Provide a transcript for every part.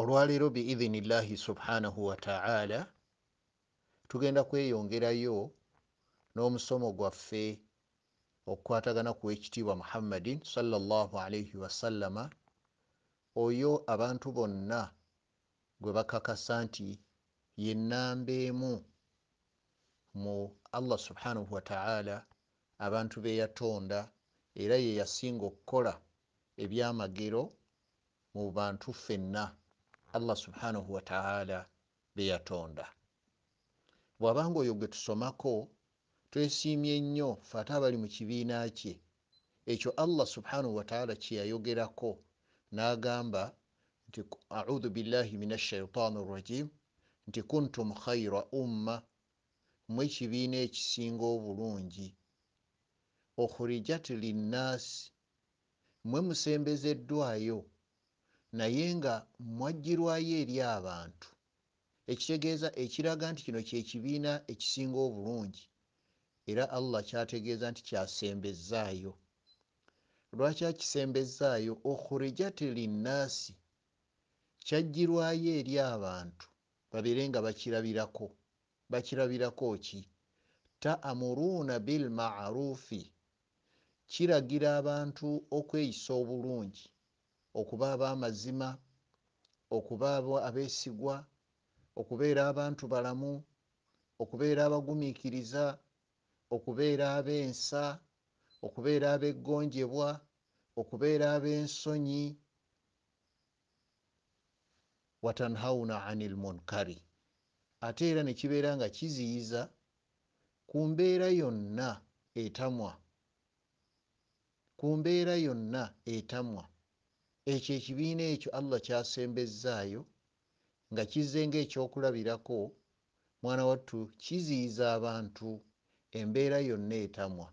olwaleero biidhinillahi subhanahu wataala tugenda kweyongerayo n'omusomo gwaffe okukwatagana ku wekitiibwa muhammadin salllahalaihi wasallama oyo abantu bonna gwe bakakasa nti yenamba emu mu allah subhanahu wataala abantu beyatonda era yeyasinga okukola ebyamagero mu bantu fenna allah subhanahu wataala beyatonda bwabanga oyo gwe tusomako twesiimye nnyo fe ate abali mu kibiina kye ekyo allah subhanahu wataala kyeyayogerako n'agamba nti audu billahi min ashaitaani rrajim nti kuntum khaira umma mwe kibiina ekisinga obulungi okhurijat linnaasi mwe musembezeddwayo naye nga mwajjirwayo eri abantu ekitegeeza ekiraga nti kino kyekibiina ekisinga obulungi era allah kyategeeza nti kyasembezaayo lwaki akisembezaayo okhurijati linnaasi kyajjirwayo eri abantu babeere nga bakirabirako bakirabirako ki taamuruuna bilmacruufi kiragira abantu okweyisa obulungi okuba abamazima okuba abesigwa okubeera abantu balamu okubeera abagumiikiriza okubeera abensa okubeera abeggonjebwa okubeera abensonyi watanhauna ani lmunkari ate era nekibeera nga kiziyiza ku mbeera yonna etamwa ku mbeera yonna etamwa ekyo ekibiina ekyo allah kyasembezaayo nga kize ngaekyokulabirako mwana wattu kiziyiza abantu embeera yonna etamwa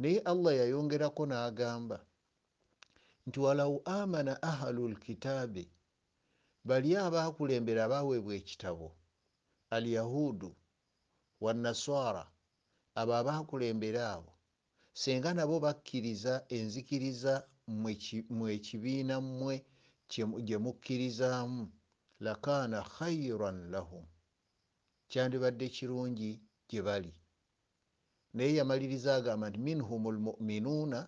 naye allah yayongerako n'agamba nti walau amana ahalu lkitaabi bali abakulembera abaweebwa ekitabo alyahuudu wanasara abo abakulembera abo senga nabo bakkiriza enzikiriza mwekibiina mmwe gye mukkirizaamu lakaana khayran lahum kyandibadde kirungi gye bali naye yamaliriza agamba nti minhum lmuminuuna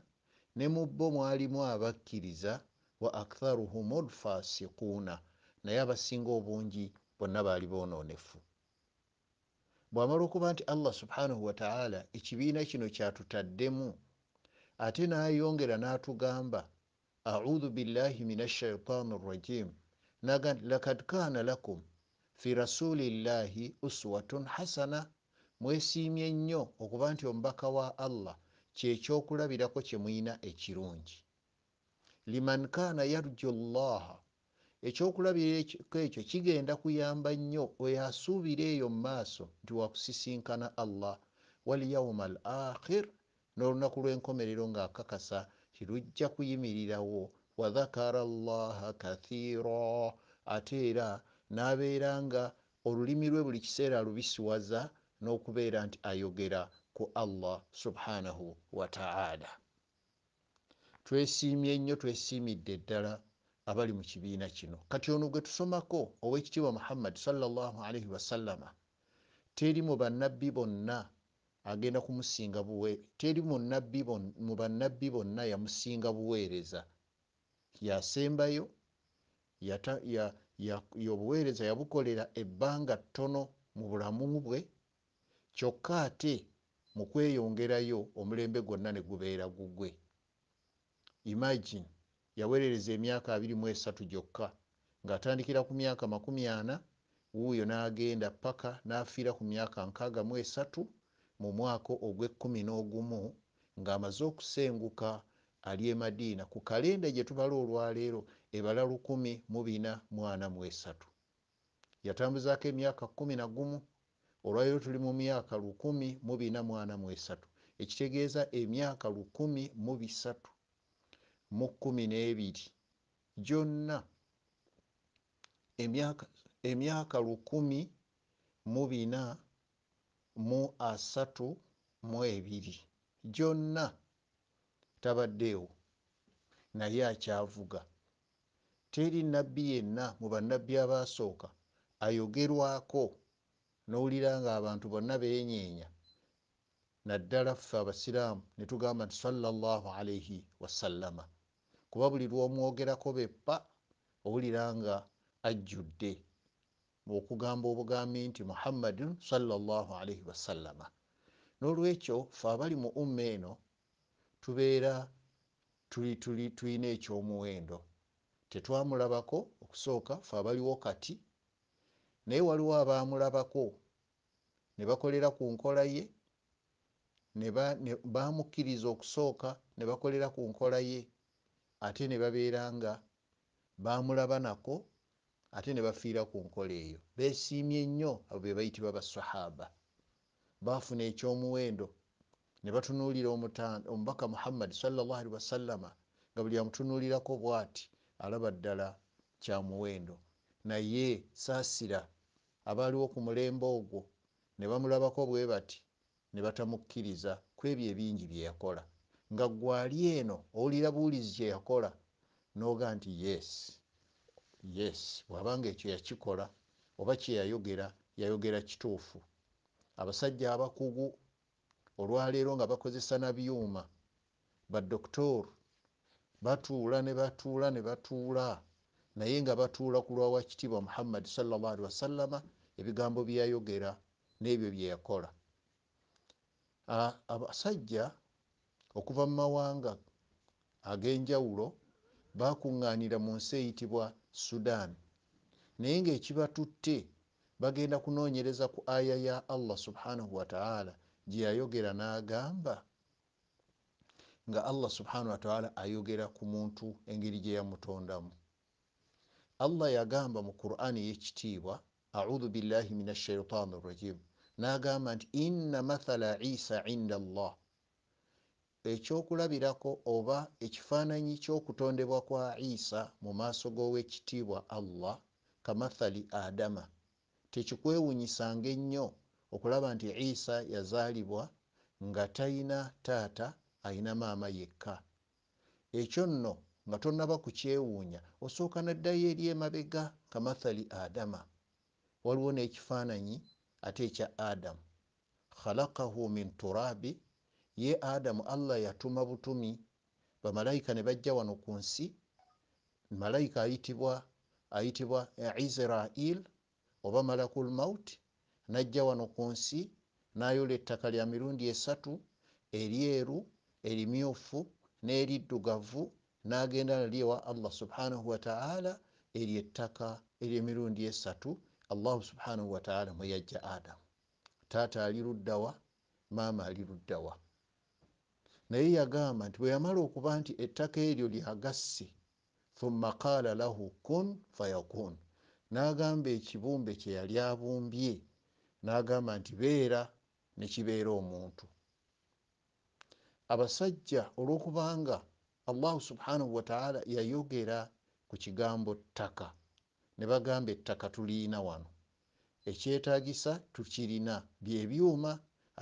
ne mu bo mwalimu abakkiriza wa aktharuhum lfasikuuna naye abasinga obungi bonna baali boonoonefu bwamala okuba nti allah subhanahu wataala ekibiina kino kyatutaddemu ate nayongera natugamba audhu billahi min ashaitan rajim nagan lakad kana lakum fi rasulillahi uswatun hasana mwesiimye nnyo okuba nti omubaka wa allah kyekyokulabirako kyemuyina ekirungi liman kana yarju llaha ekyokulabirako ekyo kigenda kuyamba nnyo oyo asuubira eyo mu maaso nti wakusisinkana allah walyauma al akhir n'olunaku lw'enkomerero ng'akakasa tilujja kuyimirirawo wadhakara llaha kathiira ate era n'abeera nga olulimi lwe buli kiseera lubisiwaza n'okubeera nti ayogera ku allah subhanahu wataala twesiimye nnyo twesiimidde ddala abali mu kibiina kino kati ono gwe tusomako owekitiibwa muhammadi sallaalii wasallama teri mu bannabbi bonna agenda kumusinga buweere teri mu bannabbi bonna yamusinga buweereza yasembayo yobuweereza yabukolera ebbanga ttono mu bulamu bwe kyokka ate mu kweyongerayo omulembe gwonna ne gubeera gugwe imagine yaweerereza emyaka abiri mu esatu gyokka ng'atandikira ku myaka makumi ana wuuyo n'agenda paka n'afiira ku myaka nkaaga mu esatu mu mwaka ogw'ekumi n'ogumu ng'amaze okusenguka ali e madiina ku kalenda gye tubala olwaleero ebala lukumi mu bina mu ana mu esatu yatambuzaako emyaka kumi na gumu olwaleero tuli mu myaka lukumi mu bina mu ana mu esatu ekitegeeza emyaka lukumi mu bisatu mu kumi n'ebiri gyonna emyaka lukumi mu bina mu asatu mu ebiri gyonna tabaddeewo naye akyavuga teri nabbi yenna mu bannabbi abaasooka ayogerwako nowulira nga abantu bonna beenyeenya naddala ffe abasiraamu netugamba nti salallahu alaihi wasallama kuba buli lwomwogerako beppa owulira nga ajjudde okugamba obugambi nti muhammadin salllah alaihi wasallama nolwekyo fe abali mu umma eno tubeera tulina ekyomuwendo tetwamulabako okusooka fe abaliwo kati naye waliwo abamulabako ne bakolera ku nkola ye bamukkiriza okusooka ne bakolera ku nkola ye ate ne babeera nga bamulaba nako ate ne bafiira ku nkola eyo besiimye nnyo abo be bayitibwa basahaba bafuna ekyomuwendo ne batunuulira omubaka muhammadi salllahalii wasallama nga buli amutunuulirako bwati alaba ddala kyamuwendo naye saasira abaaliwo ku mulembe ogwo ne bamulabako bwe bati ne batamukkiriza ku ebyo ebingi bye yakola nga gwali eno owulira buwulizi kye yakola nooga nti yesi yes bwabanga ekyo yakikola oba kyeyayogera yayogera kituufu abasajja abakugu olwaleero nga bakozesa nabyuma badoktor batuula ne batuula ne batuula naye nga batuula ku lwawa kitiibwa muhammad salllahali wasallama ebigambo byeyayogera n'ebyo byeyakola abasajja okuva mu mawanga ag'enjawulo bakuŋŋaanira mu nsi eyitibwa sudan naye ngaekibatutte bagenda kunonyereza ku aya ya allah subhanahu wataala gyeyayogera nagamba nga allah subhanahu wataala ayogera ku muntu engeri gyeyamutondamu allah yagamba mu qurani yekitiibwa audhu billahi min ashaitan rajim nagamba nti ina mathala isa inda allah ekyokulabirako oba ekifaananyi ky'okutondebwa kwa isa mu maaso g'owekitiibwa allah kamathali adama tekikwewunyisanga ennyo okulaba nti isa yazaalibwa nga tayina taata ayina maama yekka ekyo nno nga tonaba kukyewuunya osooka naddayo eri emabega kamathali adama waliwo n'ekifaananyi ate ekya adamu khalakahu min turaabi ye adamu allah yatuma butumi bamalayika ne bajja wano ku nsi malayika ayitibwa ayitibwa israil oba malakul maut najja wano ku nsi nayola ettaka lya mirundi esatu eryeru erimyufu n'eriddugavu nagenda nalyewa allah subhanahu wataala eryo ettaka eryemirundi esatu allahu subhanahu wataala mweyajja adamu taata aliruddawa maama aliruddawa naye yagamba nti bwe yamala okuba nti ettaka eryo lyagasse thumma qaala lahu kun fayakun n'agamba ekibumbe kye yali abumbye n'agamba nti beera ne kibeera omuntu abasajja olw'okubanga allahu subhanahu wataala yayogera ku kigambo ttaka ne bagamba ettaka tuliina wano ekyetaagisa tukirina byebyuma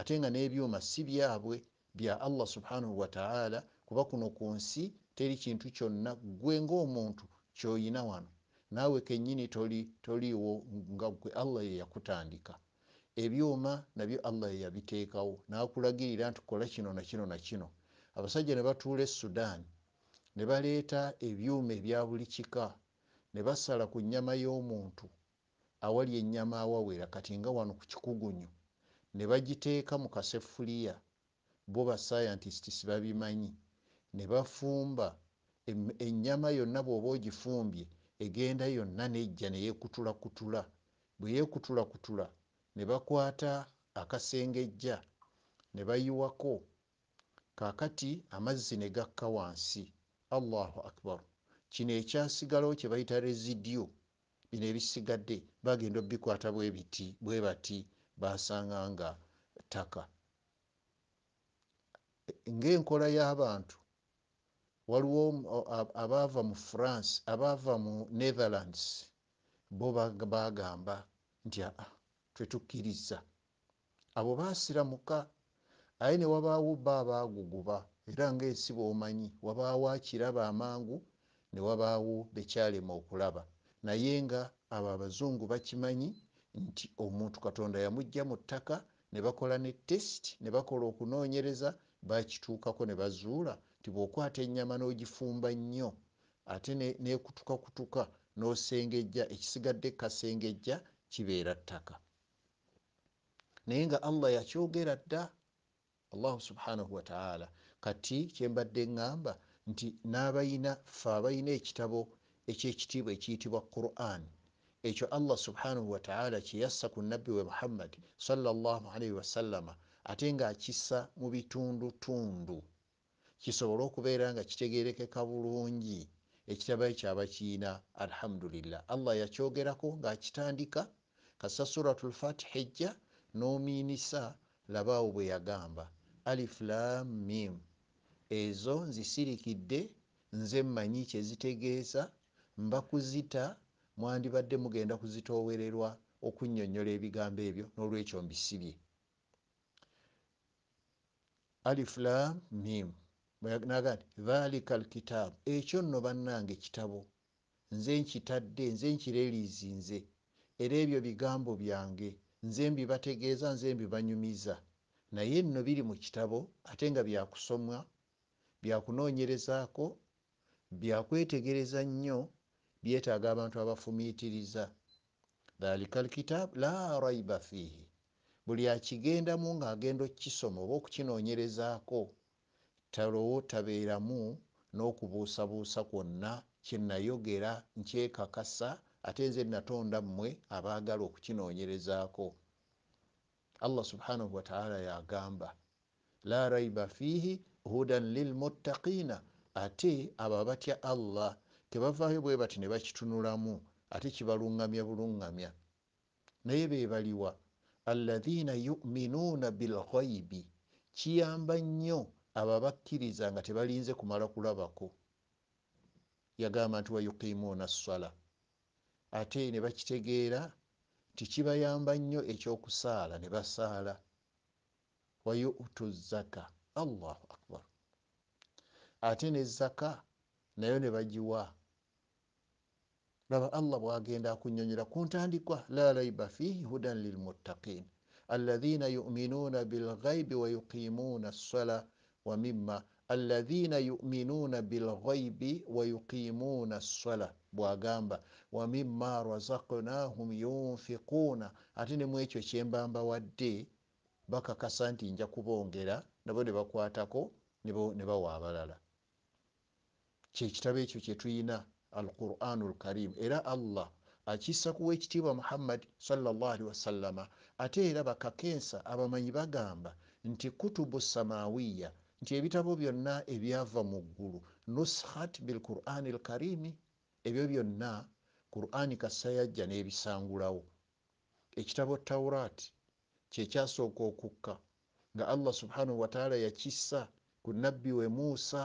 ate nga n'ebyuma si byabwe bya allah subhanahu wataala kuba kuno ku nsi teri kintu kyonna gwe ngaomuntu kyoyina wano naawe kenyini toliiwo nga gwe allah yeyakutandika ebyuma nabyo allah yeyabiteekawo nakulagirira nti kola kino nakino nakino abasajja ne batuula e sudan ne baleeta ebyuma ebya buli kika ne basala ku nnyama y'omuntu awali ennyama awawera kati nga wano ku kikugunyu ne bagiteeka mu kaseffuliya bo bascientists babimanyi ne bafumba ennyama yonna bw'oba ogifumbye egenda yonna nejja neyekutulakutula bwe yekutulakutula ne bakwata akasengejja ne bayiwako kaakati amazzi ne gakka wansi allahu akbar kino ekyasigalawo kye bayita rezidio bino ebisigadde bagenda obikwata bwe biti bwe bati basanga nga ttaka ngaenkola y'abantu waliwo abaava mu france abaava mu netherlands bo bagamba nti aa ah, twetukkiriza abo baasiramuka aye ne wabaawo bba abaaguguba era ngaensi bomanyi wabaawo akiraba amangu ne wabaawo bekyalema okulaba naye nga abo abazungu bakimanyi nti omuntu katonda yamugja mu ttaka ne bakola ne test ne bakola okunoonyereza bakituukako ne bazuula ti bweokwata ennyama n'ogifumba nnyo ate neekutukakutuka n'osengejja ekisigadde kasengejja kibeera ttaka naye nga allah yakyogera dda allahu subhanahu wataala kati kyembadde ŋŋamba nti n'abayina fe abayina ekitabo ekyekitiibwa ekiyitibwa quran ekyo allah subhanahu wataala kyeyassa ku nabbi we muhammadi sallaalaihi wasallama ate ngaakissa mu bitundutundu kisobole okubeera nga kitegerekeka bulungi ekitabayo kyaba kiina alhamdulillah allah yakyogerako ngaakitandika kasa suratu lfatihi ejja nominisa labaawo bwe yagamba aliflamim ezo nzisirikidde nze mmanyi kyezitegeeza mba kuzita mwandibadde mugenda kuzitoowererwa okunnyonnyola ebigambo ebyo n'olwekyo mbisibye aliflamim bweyanagati dhalika alkitaabu ekyo nno bannanga ekitabo nze nkitadde nze nkireliizi nze era ebyo bigambo byange nze mbibategeeza nze mbibanyumiza naye nno biri mu kitabo ate nga byakusomwa byakunoonyerezaako byakwetegereza nnyo byetaaga abantu abafumiitiriza dhalika alkitaabu la raiba fiihi buli akigendamu ng'agenda okukisoma oba okukinoonyerezaako talowo tabeeramu n'okubuusabuusa kwonna kyenayogera nkyekakasa ate nze natonda mmwe abaagala okukinoonyerezaako allah subhanahu wataala yagamba la raiba fiihi hudan lilmuttaqiina ate abo batya allah tebavaayo bwe bati ne bakitunulamu ate kibaluŋŋamya buluŋŋamya naye beebaliwa alathina yuminuuna bilghaibi kiyamba nnyo abo bakkiriza nga tebalinze kumala kulabako yagamba nti wayuqimuuna ssala ate ne bakitegeera tikibayamba nnyo ekyokusaala ne basaala wayutu zaka allahu akbar ate ne zaka nayo ne bagiwa laba allah bwagenda akunyonyera kuntandikwa la laiba fihi hudan lilmuttaqin alladhina yuminuna bilghaibi wayuqimuuna sala wa mima alladhina bilghaibi wayuqimuuna sala bwagamba wamima razaknahum yunfiquna ate ne kyembamba wadde bakakasa nti nja kubongera nabo ne bakwatako ne bawa abalala kyekitabo ekyo kyetuyina alquranu lkarimu era allah akiisa kuwa ekitiibwa muhammad sawasalama ate era bakakensa abamanyi bagamba nti kutubu samawiya nti ebitabo byonna ebyava mu ggulu nushat bilquran lkarimi ebyo byonna qurani kassa yajja n'ebisangulawo ekitabo taurat kyekyasooka okukka nga allah subhanahu wataala yakissa ku nabbi we musa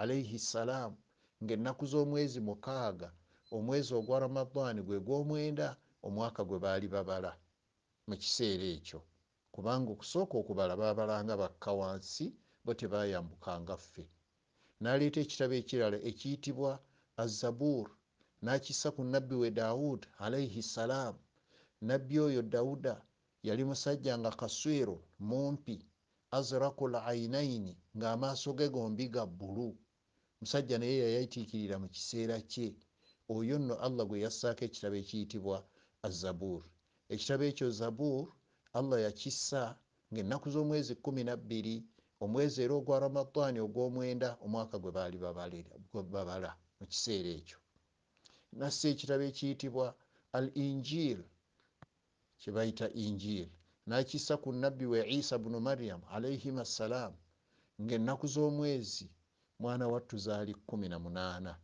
alaihi ssalaamu ngaennaku z'omwezi mukaaga omwezi ogwa ramadaani gwe gw'omwenda omwaka gwe baali babala mu kiseera ekyo kubanga okusooka okubala baabalanga bakka wansi bo tebayambukanga ffe n'aleeta ekitabo ekirala ekiyitibwa azabur n'akissa ku nabbi we daawud alaihi ssalaamu nabbi oyo dawuda yali musajja nga kaswiru mumpi azraku lainaini ng'amaaso ge gombi ga bbulu musajja naye yayayitiikirira mu kiseera kye oyo nno allah gwe yassaako ekitabo ekiyitibwa azabur ekitabo ekyo zabur allah yakissa ngaennaku z'omwezi kumi nabbiri omwezi era ogwa ramadaani ogw'omwenda omwaka gwe baali babala mu kiseera ekyo nassa ekitabo ekiyitibwa al injiir kyebayita injiir nakissa ku nabbi we isa bunu maryamu alaihima assalaamu ngaennaku z'omwezi mwana wattu zaali 18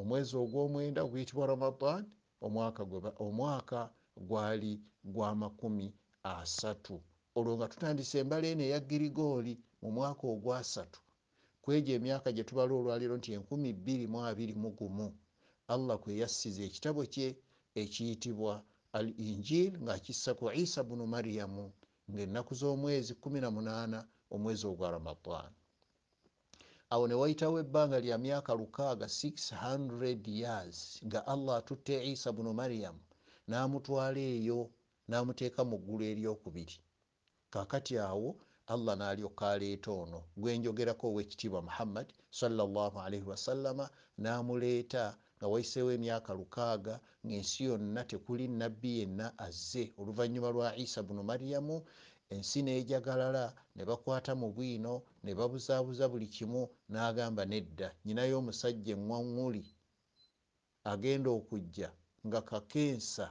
omwezi ogwomwenda guyitibwa ramadan omwaka, omwaka gwali gwa 3 olwo nga tutandisa embala eno eya girigooli mu mwaka ogwasatu kwegyo emyaka gye tubala olwaleero nti 221 allah kweyassiza ekitabo kye ekiyitibwa al injil ngaakissa ku isa bunu maryamu ngaennaku z'omwezi 18 omwezi ogwa ramadan awo ne wayitawo ebbanga lya myaka lukaaga 600 years nga allah atutte isa bunu maryamu n'amutwala eyo n'amuteeka mu ggulu eryokubiri kaakati awo allah n'alyokka aleeta ono gwenjogerako ow'ekitiibwa muhammad sallaalii wasallama n'amuleeta nga wayiseewo emyaka lukaaga ng'ensi yonna tekuli nabbi yenna azze oluvannyuma lwa isa bunu maryamu ensi neyejagalala ne bakwata mu bwino ne babuzaabuza buli kimu n'agamba nedda nyinayo omusajja eŋwaŋuli agenda okujja nga kakensa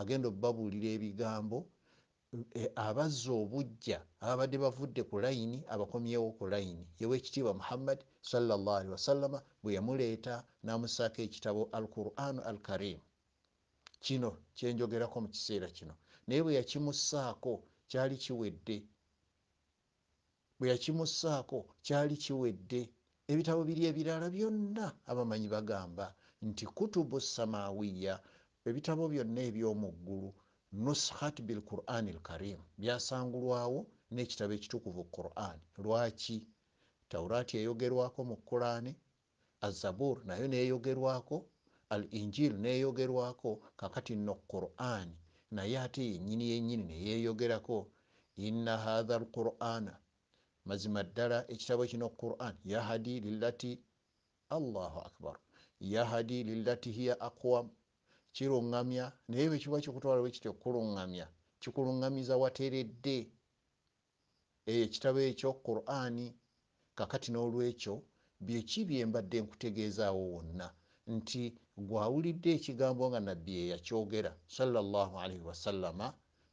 agenda okubabuulira ebigambo e, abazza obujja ababadde bavudde ku layini abakomyewo ku layini yewekitiibwa muhammad salllahalihi wasallama bwe yamuleeta n'amusaako ekitabo al quran al karim kino kyenjogerako mu kiseera kino naye bwe yakimussaako kyali kiwedde bwe yakimussaako kyali kiwedde ebitabo biri ebirala byonna abamanyi bagamba nti kutubu samawiya ebitabo byonna ebyomuggulu nushat bilquran lkarim byasangulwawo nekitabo ekitukuvu quran lwaki taurati yeyogerwako mu qurani azabur nayo neyogerwako al injiri neyogerwako kakati no qurani naye ate yenyini yenyini neyeyogerako inna hatha lqurana mazima ddala ekitabo kino quran yahadi lilati allahu akbar yahadi lilati hiya aqwam kiruŋamya naye bwekiba kikutwala bwekityo kuluŋamya kikuluŋamiza wateredde ekitabo ekyo qurani kakati n'olwekyo byekibye mbadde nkutegeezaawo wonna nti gwawulidde ekigambo nga nabbi yeyakyogera wasalama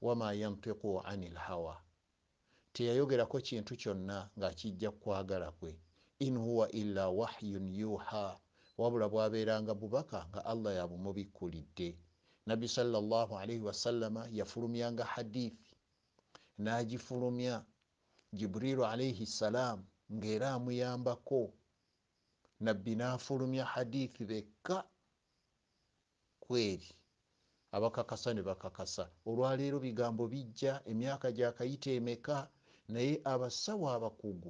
wama yantiku ani lhawa teyayogerako kintu kyonna ngaakijja kukwagala kwe in huwa ila wahyun yuha wabula bwabeeranga bubaka nga allah yabumubikkulidde nabbi wasalama yafulumyanga hadithi n'agifulumya jibrilu alaihi ssalaamu ngaera amuyambako nabbi nafulumya hadithi bekka kweri abakakasa nebakakasa olwaleero bigambo bijja emyaka gyakayita emeka naye abasawo abakugu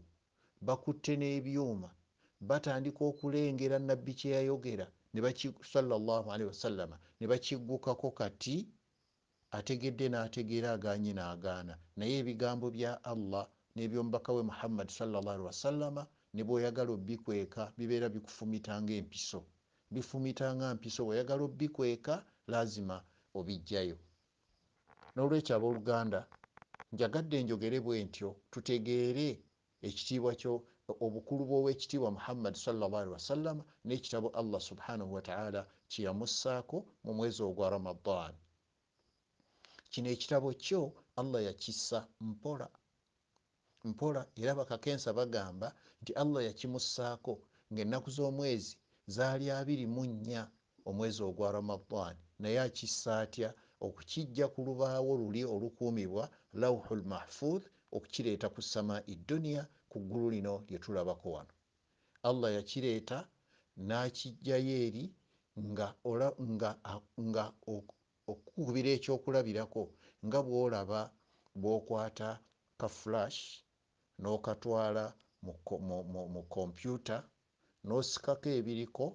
bakutte n'ebyuma batandika okulengera nabbi kyeyayogera wasalama nebakiggukako kati ategedde n'ategeera aganye n'agaana naye ebigambo bya allah n'ebyomubaka we muhammadi sawasalama nebwoyagala obbikweka bibeera bikufumitanga empiso bifumitanga mpiso weyagala obbikweka lazima obijjayo nolwekyo abooluganda njagadde njogere bwe ntyo tutegeere ekitiibwa kyo obukulu bwowekitiibwa muhammad salllahalihi wasallama n'ekitabo allah subhanahu wataala kyeyamussaako mu mwezi ogwa ramadan kino ekitabo kyo allah yakissa mpola mpola era bakakensa bagamba nti allah yakimusaako ngaennaku z'omwezi zaali abiri mu nnya omwezi ogwa ramadan naye akissa atya okukijja ku lubaawo luli olukuumibwa lauhu lmahfud okukireeta ku samai duniya ku ggulu lino lyetulabako wano allah yakireeta n'akijjayo eri nga okukubira ekyokulabirako nga bwolaba bwokwata kaflash n'okatwala mu kompyuta n'osikako ebiriko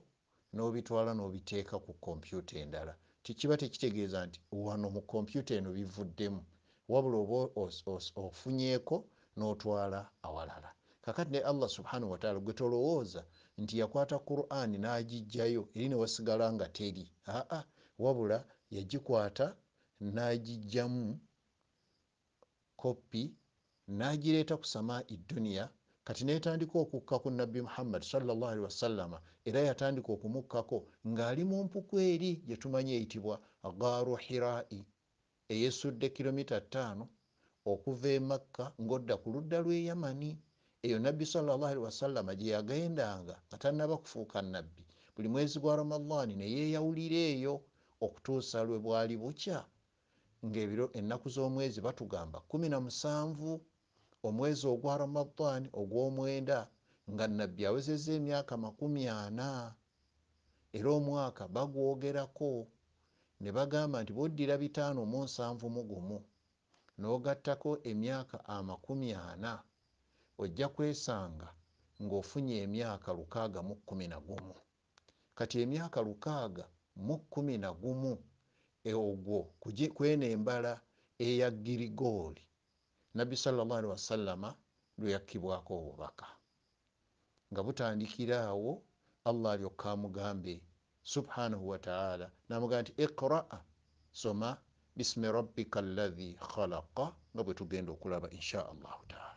n'obitwala n'obiteeka ku kompyuta endala tikiba tekitegeeza nti wano mu kompyuta eno bivuddemu wabula oba ofunyeeko n'otwala awalala kakati ne allah subhanahu wataala gwe tolowooza nti yakwata quran n'agijjayo eri ne wasigala nga teri aa wabula yagikwata n'agijjamu koppi n'agireeta ku samai duniya kati netandika okukka ku nabbi muhammadi salllahali wasallama era yatandika okumukkako ng'ali mu mpuku eri gyetumanyi eyitibwa gaaru hirai eyesudde kilomita ttaano okuva e makka ng'odda ku ludda lw'e yamani eyo nabbi salllahali wasallama gye yagendanga nga tannaba kufuuka nabbi buli mwezi gwa ramadaani neyeyawulira eyo okutuusa lwe bwali bukya ngaenaku z'omwezi batugamba kumi na musanvu omwezi ogwa ramadan ogwomwenda nga nabbi awezeza emyaka makumi ana era omwaka bagwogerako ne bagamba nti boddira bitaano munsanvu mugumu nogattako emyaka amakumi ana ojja kwesanga ngaofunye emyaka lukaaga mu kumi nagumu kati emyaka lukaaga mu kumi nagumu e ogwo kwenembala eya girigooli nabbi salallahalihi wasallama lweyakkibwako obubaka nga butandikira awo allah alyokka amugambe subhanahu wataala namugamba nti iqraa soma bismi rabbika allahi khalaqa nga bwe tugenda okulaba insha allahu taala